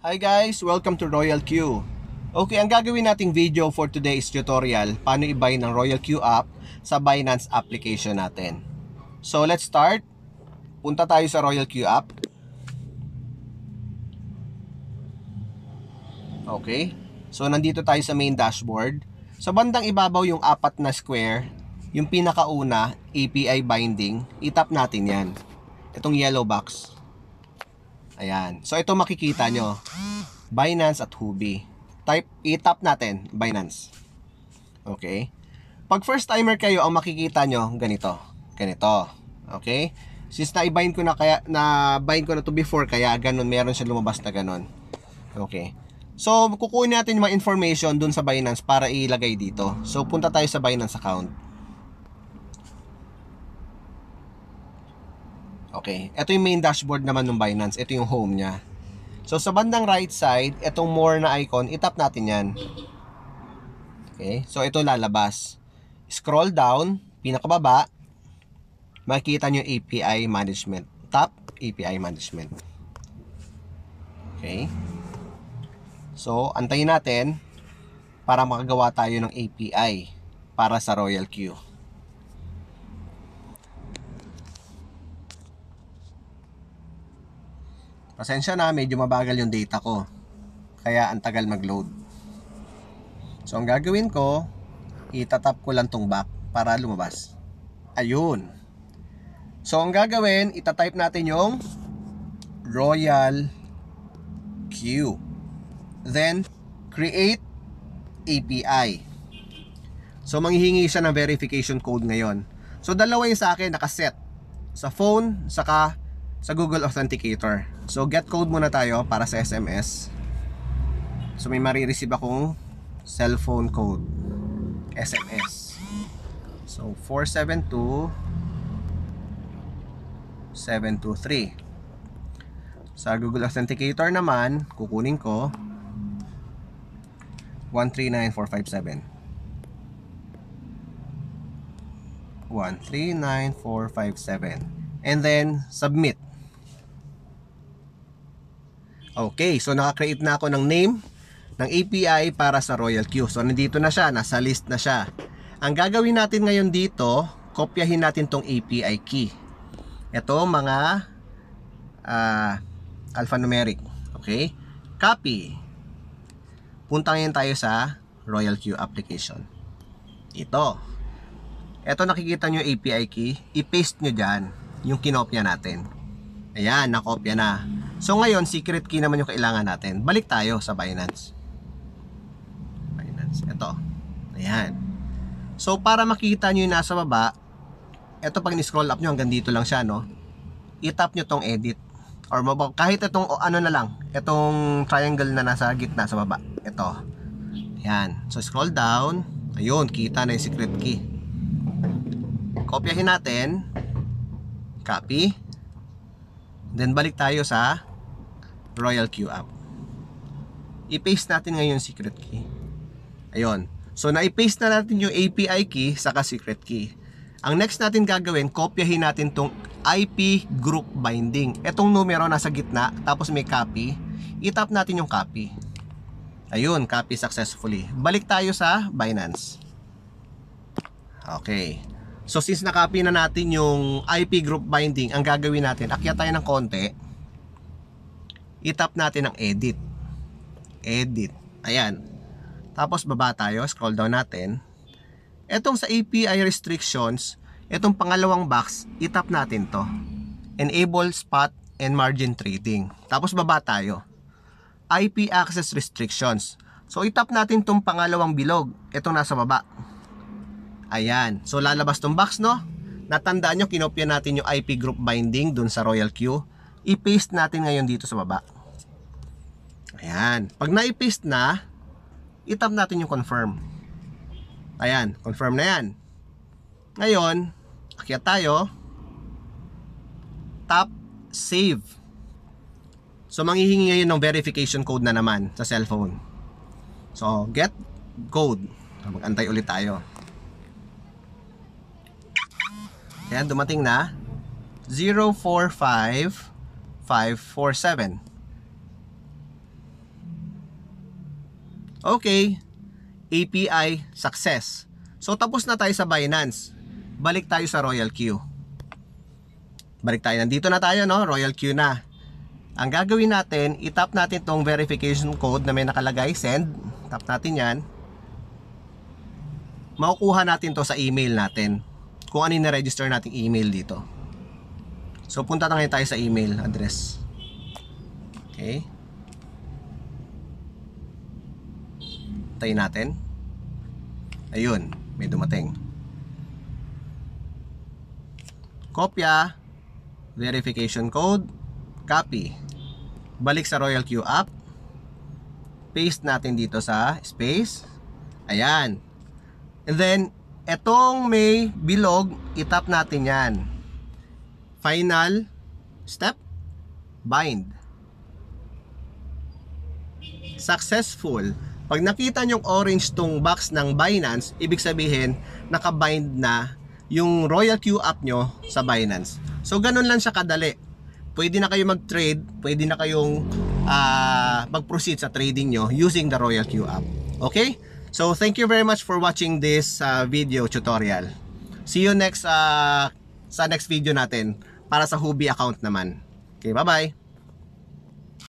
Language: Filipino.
Hi guys! Welcome to Royal Q. Okay, ang gagawin nating video for today's tutorial, paano ibay ng Royal Q app sa Binance application natin. So let's start. Punta tayo sa Royal Q app. Okay. So nandito tayo sa main dashboard. Sa bandang ibabaw yung apat na square, yung pinakauna, API binding, itap natin yan. Itong yellow box. Ayan. So ito makikita nyo. Binance at Hubi. Type, i-tap natin, Binance. Okay. Pag first timer kayo, ang makikita nyo, ganito. Ganito. Okay. Since na-bind ko na kaya, na-bind ko na to before, kaya ganun, meron siya lumabas na ganun. Okay. So, kukunin natin yung mga information dun sa Binance para ilagay dito. So, punta tayo sa Binance account. Okay. Ito yung main dashboard naman ng Binance. Ito yung home niya. So, sa bandang right side, itong more na icon, itap natin yan. Okay. So, ito lalabas. Scroll down, pinakababa, makikita nyo API management. Tap, API management. Okay. So, antayin natin para makagawa tayo ng API para sa Royal Queue. Pasensya na, medyo mabagal yung data ko. Kaya ang tagal mag-load. So ang gagawin ko, itatap ko lang tong back para lumabas. Ayun. So ang gagawin, itatype natin yung Royal Q. Then, create API. So, manghihingi siya ng verification code ngayon. So, dalawa yung sa akin nakaset. Sa phone, saka sa Google Authenticator. So get code muna tayo para sa SMS. So may marireceive akong cellphone code. SMS. So 472 723. Sa Google Authenticator naman, kukunin ko 139457. 139457. And then submit. Okay, so naka-create na ako ng name ng API para sa Royal Q. So nandito na siya, nasa list na siya. Ang gagawin natin ngayon dito, kopyahin natin tong API key. Ito mga uh, alphanumeric. Okay? Copy. Punta ngayon tayo sa Royal Q application. Ito. Ito nakikita nyo API key. I-paste nyo dyan yung kinopya natin. Ayan, nakopya na. So ngayon, secret key naman yung kailangan natin. Balik tayo sa Binance. Binance. Ito. Ayan. So para makita nyo yung nasa baba, ito pag ni-scroll up nyo hanggang dito lang siya, no? I-tap nyo tong edit. Or kahit itong ano na lang, itong triangle na nasa gitna sa baba. Ito. Ayan. So scroll down. Ayun, kita na yung secret key. Kopyahin natin. Copy. Then balik tayo sa Royal Q app. I-paste natin ngayon secret key. Ayun. So, na-paste na natin yung API key saka secret key. Ang next natin gagawin, kopyahin natin tong IP group binding. Etong numero nasa gitna, tapos may copy. I-tap natin yung copy. Ayun, copy successfully. Balik tayo sa Binance. Okay. So, since nakopy na natin yung IP group binding, ang gagawin natin, akyat tayo ng konti itap natin ang edit edit ayan tapos baba tayo scroll down natin etong sa API restrictions etong pangalawang box itap natin to enable spot and margin trading tapos baba tayo IP access restrictions so itap natin tong pangalawang bilog etong nasa baba ayan so lalabas tong box no natandaan nyo kinopya natin yung IP group binding dun sa Royal queue i-paste natin ngayon dito sa baba. Ayan. Pag na-paste na, itap natin yung confirm. Ayan, confirm na yan. Ngayon, akyat tayo. Tap save. So, manghihingi ngayon ng verification code na naman sa cellphone. So, get code. Mag-antay ulit tayo. Ayan, dumating na. 045 547. Okay, API success. So tapos na tayo sa Binance. Balik tayo sa Royal Queue Balik tayo. Nandito na tayo, no? Royal Queue na. Ang gagawin natin, itap natin tong verification code na may nakalagay, send. Tap natin yan. Makukuha natin to sa email natin. Kung ano yung na-register natin email dito. So punta na tayo sa email address. Okay. Tayo natin. Ayun, may dumating. Kopya, verification code, copy. Balik sa Royal Queue app. Paste natin dito sa space. Ayan. And then, etong may bilog, itap natin yan. Final step, bind. Successful. Pag nakita nyong orange tong box ng Binance, ibig sabihin, nakabind na yung Royal queue app nyo sa Binance. So, ganun lang siya kadali. Pwede na kayo mag-trade, pwede na kayong uh, mag-proceed sa trading nyo using the Royal queue app. Okay? So, thank you very much for watching this uh, video tutorial. See you next uh, sa next video natin para sa hobby account naman. Okay, bye-bye!